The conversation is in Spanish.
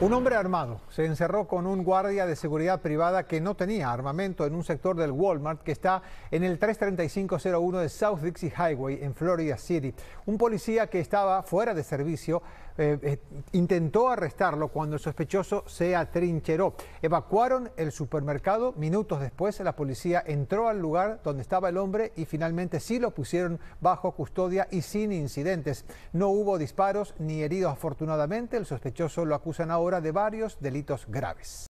Un hombre armado se encerró con un guardia de seguridad privada que no tenía armamento en un sector del Walmart que está en el 33501 de South Dixie Highway en Florida City. Un policía que estaba fuera de servicio eh, eh, intentó arrestarlo cuando el sospechoso se atrincheró. Evacuaron el supermercado. Minutos después la policía entró al lugar donde estaba el hombre y finalmente sí lo pusieron bajo custodia y sin incidentes. No hubo disparos ni heridos afortunadamente. El sospechoso lo acusan ahora de varios delitos graves.